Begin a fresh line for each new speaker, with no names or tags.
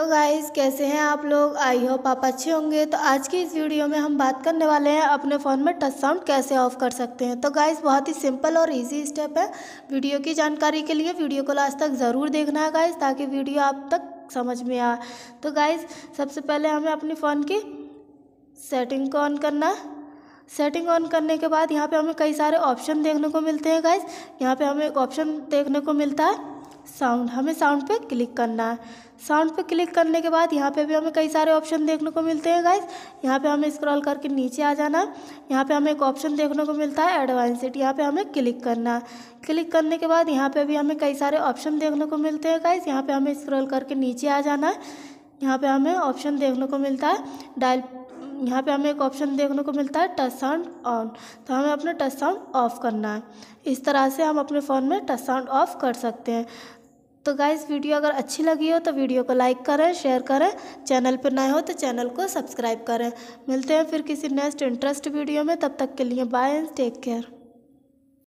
hello guys कैसे हैं आप लोग आई होप आप अच्छे होंगे तो आज की इस वीडियो में हम बात करने वाले हैं अपने फ़ोन में टच साउंड कैसे ऑफ कर सकते हैं तो गाइस बहुत ही सिंपल और इजी स्टेप है वीडियो की जानकारी के लिए वीडियो को लास्ट तक ज़रूर देखना है गाइस ताकि वीडियो आप तक समझ में आए तो गाइज़ सबसे पहले हमें अपने फ़ोन की सेटिंग को ऑन करना है सेटिंग ऑन करने के बाद यहाँ पर हमें कई सारे ऑप्शन देखने को मिलते हैं गाइज यहाँ पर हमें एक ऑप्शन देखने को मिलता है साउंड हमें साउंड पे क्लिक करना है साउंड पे क्लिक करने के बाद यहाँ पे भी हमें कई सारे ऑप्शन देखने को मिलते हैं गाइस यहाँ पे हमें स्क्रॉल करके नीचे आ जाना है यहाँ पे हमें एक ऑप्शन देखने को मिलता है एडवांसड यहाँ पे हमें क्लिक करना है क्लिक करने के बाद यहाँ पे भी हमें कई सारे ऑप्शन देखने को मिलते हैं गाइस यहाँ पे हमें स्क्रॉल करके नीचे आ जाना है यहाँ पे हमें ऑप्शन देखने को मिलता है डायल यहाँ पे हमें एक ऑप्शन देखने को मिलता है टच साउंड ऑन तो हमें अपना टच साउंड ऑफ़ करना है इस तरह से हम अपने फ़ोन में टच साउंड ऑफ़ कर सकते हैं तो गाइज वीडियो अगर अच्छी लगी हो तो वीडियो को लाइक करें शेयर करें चैनल पर नए हो तो चैनल को सब्सक्राइब करें मिलते हैं फिर किसी नेक्स्ट इंटरेस्ट वीडियो में तब तक के लिए बाय एंड टेक केयर